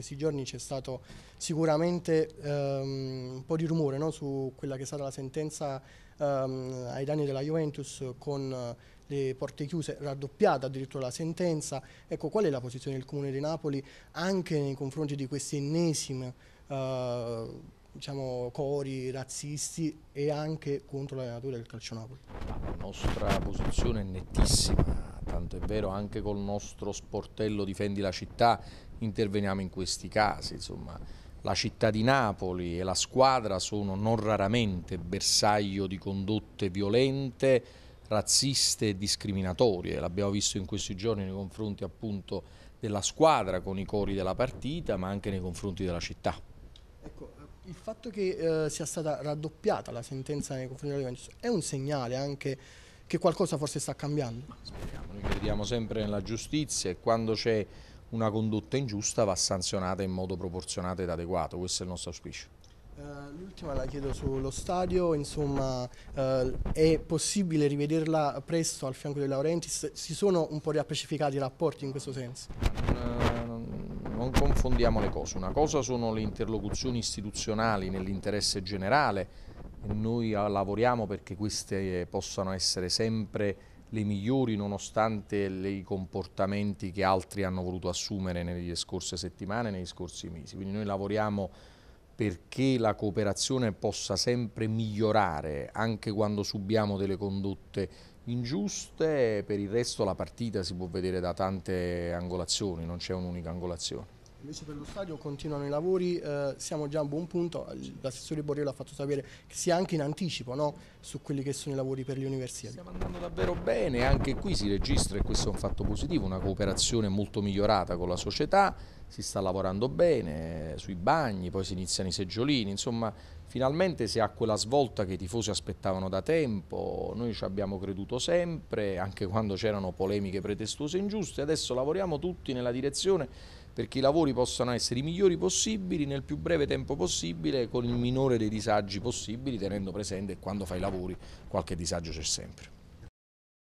questi giorni c'è stato sicuramente um, un po' di rumore no? su quella che è stata la sentenza um, ai danni della Juventus con le porte chiuse, raddoppiata addirittura la sentenza. Ecco, qual è la posizione del Comune di Napoli anche nei confronti di questi ennesimi uh, eh, diciamo, cori razzisti e anche contro la natura del calcio Napoli? La nostra posizione è nettissima tanto è vero anche col nostro sportello Difendi la città interveniamo in questi casi, insomma la città di Napoli e la squadra sono non raramente bersaglio di condotte violente, razziste e discriminatorie, l'abbiamo visto in questi giorni nei confronti appunto della squadra con i cori della partita ma anche nei confronti della città. Ecco, il fatto che eh, sia stata raddoppiata la sentenza nei confronti della Juventus è un segnale anche che qualcosa forse sta cambiando? Speriamo crediamo sempre nella giustizia e quando c'è una condotta ingiusta va sanzionata in modo proporzionato ed adeguato, questo è il nostro auspicio. Eh, l'ultima la chiedo sullo stadio, insomma eh, è possibile rivederla presto al fianco dei Laurentiis? Si sono un po' riappacificati i rapporti in questo senso? Eh, non, non confondiamo le cose, una cosa sono le interlocuzioni istituzionali nell'interesse generale, noi lavoriamo perché queste possano essere sempre le migliori nonostante i comportamenti che altri hanno voluto assumere nelle scorse settimane, negli scorsi mesi. Quindi noi lavoriamo perché la cooperazione possa sempre migliorare anche quando subiamo delle condotte ingiuste, per il resto la partita si può vedere da tante angolazioni, non c'è un'unica angolazione. Invece per lo stadio continuano i lavori, eh, siamo già a un buon punto, l'assessore Borriello ha fatto sapere che sia anche in anticipo no, su quelli che sono i lavori per le università. Stiamo andando davvero bene, anche qui si registra, e questo è un fatto positivo, una cooperazione molto migliorata con la società, si sta lavorando bene sui bagni, poi si iniziano i seggiolini, insomma finalmente si ha quella svolta che i tifosi aspettavano da tempo, noi ci abbiamo creduto sempre, anche quando c'erano polemiche pretestuose e ingiuste, adesso lavoriamo tutti nella direzione perché i lavori possano essere i migliori possibili nel più breve tempo possibile con il minore dei disagi possibili tenendo presente che quando fai i lavori qualche disagio c'è sempre.